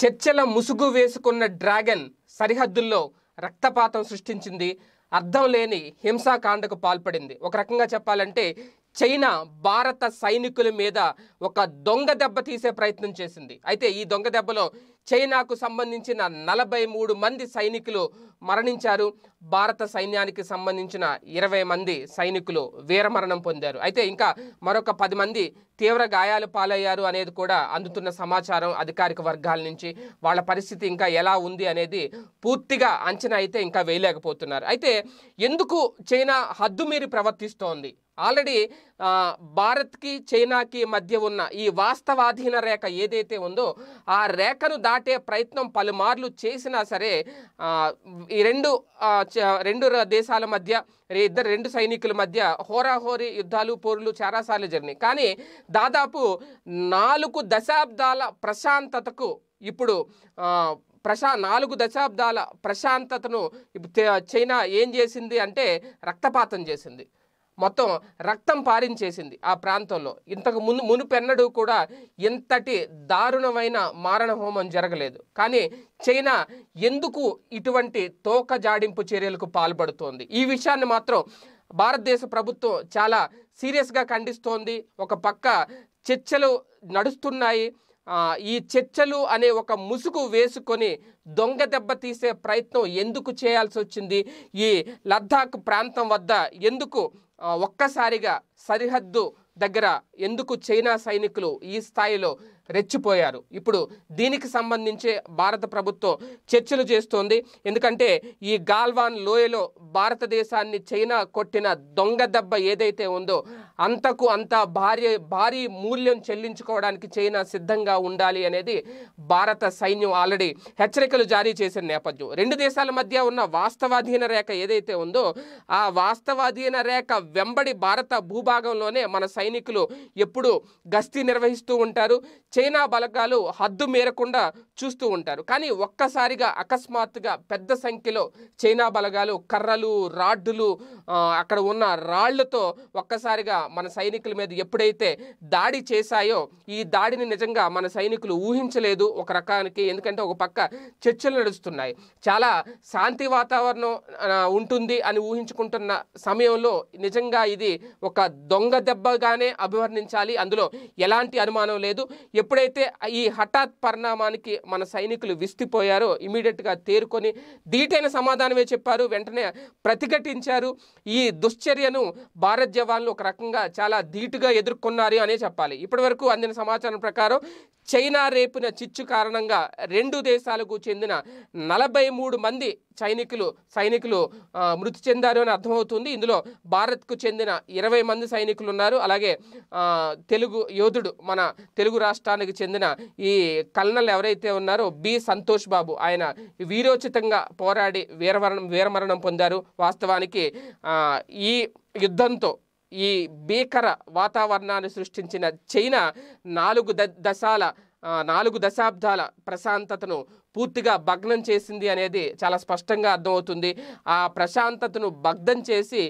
చర్చల ముసుగు వేసుకున్న డ్రాగన్ సరిహద్దుల్లో రక్తపాతం సృష్టించింది అర్థం లేని హింసాకాండకు పాల్పడింది ఒక రకంగా చెప్పాలంటే చైనా భారత సైనికుల మీద ఒక దొంగ దెబ్బ తీసే ప్రయత్నం చేసింది అయితే ఈ దొంగ దెబ్బలో చైనాకు సంబంధించిన నలభై మూడు మంది సైనికులు మరణించారు భారత సైన్యానికి సంబంధించిన ఇరవై మంది సైనికులు వీరమరణం పొందారు అయితే ఇంకా మరొక పది మంది తీవ్ర గాయాలు పాలయ్యారు అనేది కూడా అందుతున్న సమాచారం అధికారిక వర్గాల నుంచి వాళ్ళ పరిస్థితి ఇంకా ఎలా ఉంది అనేది పూర్తిగా అంచనా అయితే ఇంకా వేయలేకపోతున్నారు అయితే ఎందుకు చైనా హద్దుమీరి ప్రవర్తిస్తోంది ఆల్రెడీ భారత్కి చైనాకి మధ్య ఉన్న ఈ వాస్తవాధీన రేఖ ఏదైతే ఉందో ఆ రేఖను దాటి దాటే ప్రయత్నం పలుమార్లు చేసినా సరే ఈ రెండు రెండు దేశాల మధ్య ఇద్దరు రెండు సైనికుల మధ్య హోరాహోరీ యుద్ధాలు పోరులు చారాసార్లు జరిగినాయి కానీ దాదాపు నాలుగు దశాబ్దాల ప్రశాంతతకు ఇప్పుడు ప్రశా నాలుగు దశాబ్దాల ప్రశాంతతను చైనా ఏం చేసింది అంటే రక్తపాతం చేసింది మొత్తం రక్తం పారించేసింది ఆ ప్రాంతంలో ఇంతకు ముందు పెన్నడు కూడా ఇంతటి దారుణమైన మారణ హోమం జరగలేదు కానీ చైనా ఎందుకు ఇటువంటి తోక జాడింపు చర్యలకు పాల్పడుతోంది ఈ విషయాన్ని మాత్రం భారతదేశ ప్రభుత్వం చాలా సీరియస్గా ఖండిస్తోంది ఒక పక్క చర్చలు నడుస్తున్నాయి ఈ చర్చలు అనే ఒక ముసుగు వేసుకొని దొంగ దెబ్బ తీసే ప్రయత్నం ఎందుకు చేయాల్సి వచ్చింది ఈ లద్దాఖ్ ప్రాంతం వద్ద ఎందుకు ఒక్కసారిగా సరిహద్దు దగ్గర ఎందుకు చైనా సైనికులు ఈ స్థాయిలో రెచ్చిపోయారు ఇప్పుడు దీనికి సంబంధించి భారత ప్రభుత్వం చర్చలు చేస్తోంది ఎందుకంటే ఈ గాల్వాన్ లోయలో భారతదేశాన్ని చైనా కొట్టిన దొంగ దెబ్బ ఏదైతే ఉందో అంతకు అంత భారీ భారీ మూల్యం చెల్లించుకోవడానికి చైనా సిద్ధంగా ఉండాలి అనేది భారత సైన్యం ఆల్రెడీ హెచ్చరికలు జారీ చేసిన నేపథ్యం రెండు దేశాల మధ్య ఉన్న వాస్తవాధీన రేఖ ఏదైతే ఉందో ఆ వాస్తవాధీన రేఖ వెంబడి భారత భూభాగంలోనే మన సైనికులు ఎప్పుడు గస్తీ నిర్వహిస్తూ ఉంటారు చైనా బలగాలు హద్దు మేరకుండా చూస్తూ ఉంటారు కానీ ఒక్కసారిగా అకస్మాత్తుగా పెద్ద సంఖ్యలో చైనా బలగాలు కర్రలు రాడ్డులు అక్కడ ఉన్న రాళ్లతో ఒక్కసారిగా మన సైనికుల మీద ఎప్పుడైతే దాడి చేశాయో ఈ దాడిని నిజంగా మన సైనికులు ఊహించలేదు ఒక రకానికి ఎందుకంటే ఒక పక్క చర్చలు నడుస్తున్నాయి చాలా శాంతి వాతావరణం ఉంటుంది అని ఊహించుకుంటున్న సమయంలో నిజంగా ఇది ఒక దొంగ దెబ్బగానే అభివర్ణి స్పందించాలి అందులో ఎలాంటి అనుమానం లేదు ఎప్పుడైతే ఈ హఠాత్ పరిణామానికి మన సైనికులు విస్తిపోయారో ఇమీడియట్గా తేరుకొని దీటైన సమాధానమే చెప్పారు వెంటనే ప్రతిఘటించారు ఈ దుశ్చర్యను భారత్ జవాన్లు ఒక రకంగా చాలా ధీటుగా ఎదుర్కొన్నారు అనే చెప్పాలి ఇప్పటివరకు అందిన సమాచారం ప్రకారం చైనా రేపిన చిచ్చు కారణంగా రెండు దేశాలకు చెందిన నలభై మంది సైనికులు సైనికులు మృతి చెందారు అని అర్థమవుతుంది ఇందులో భారత్కు చెందిన ఇరవై మంది సైనికులు ఉన్నారు అలాగే తెలుగు యోధుడు మన తెలుగు రాష్ట్రానికి చెందిన ఈ కల్నల్ ఎవరైతే ఉన్నారో బి సంతోష్ బాబు ఆయన వీరోచితంగా పోరాడి వీరమరణం వీరమరణం పొందారు వాస్తవానికి ఈ యుద్ధంతో ఈ భీకర వాతావరణాన్ని సృష్టించిన చైనా నాలుగు దశాల నాలుగు దశాబ్దాల ప్రశాంతతను పూర్తిగా భగ్నం చేసింది అనేది చాలా స్పష్టంగా అర్థమవుతుంది ఆ ప్రశాంతతను భగ్నం చేసి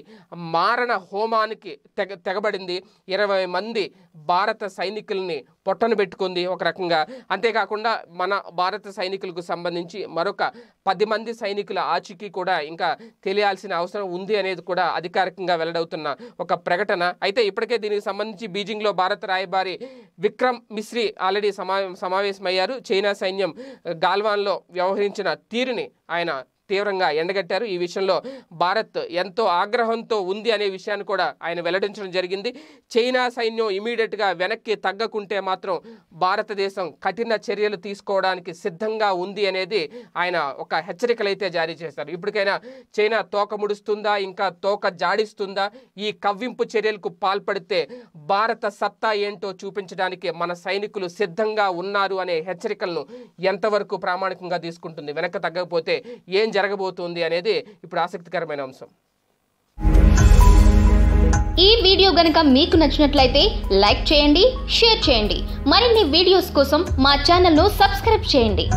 మారణ హోమానికి తెగ తెగబడింది ఇరవై మంది భారత సైనికుల్ని పొట్టను పెట్టుకుంది ఒక రకంగా అంతేకాకుండా మన భారత సైనికులకు సంబంధించి మరొక పది మంది సైనికుల ఆచికి కూడా ఇంకా తెలియాల్సిన అవసరం ఉంది అనేది కూడా అధికారికంగా వెల్లడవుతున్న ఒక ప్రకటన అయితే ఇప్పటికే దీనికి సంబంధించి బీజింగ్లో భారత రాయబారి విక్రమ్ మిశ్రీ ఆల్రెడీ సమా సమావేశమయ్యారు చైనా సైన్యం గాల్వా వాస్తవాల్లో వ్యవహరించిన తీరుని ఆయన తీవ్రంగా ఎండగట్టారు ఈ విషయంలో భారత్ ఎంతో ఆగ్రహంతో ఉంది అనే విషయాన్ని కూడా ఆయన వెల్లడించడం జరిగింది చైనా సైన్యం ఇమీడియట్గా వెనక్కి తగ్గకుంటే మాత్రం భారతదేశం కఠిన చర్యలు తీసుకోవడానికి సిద్ధంగా ఉంది అనేది ఆయన ఒక హెచ్చరికలైతే జారీ చేశారు ఇప్పటికైనా చైనా తోక ముడుస్తుందా ఇంకా తోక జాడిస్తుందా ఈ కవ్వింపు చర్యలకు పాల్పడితే భారత సత్తా ఏంటో చూపించడానికి మన సైనికులు సిద్ధంగా ఉన్నారు అనే హెచ్చరికలను ఎంతవరకు ప్రామాణికంగా తీసుకుంటుంది వెనక తగ్గకపోతే ఏం జరగబోతుంది అనేది ఇప్పుడు ఆసక్తికరమైన అంశం ఈ వీడియో గనక మీకు నచ్చినట్లయితే లైక్ చేయండి షేర్ చేయండి మరిన్ని వీడియోస్ కోసం మా ఛానల్ను సబ్స్క్రైబ్ చేయండి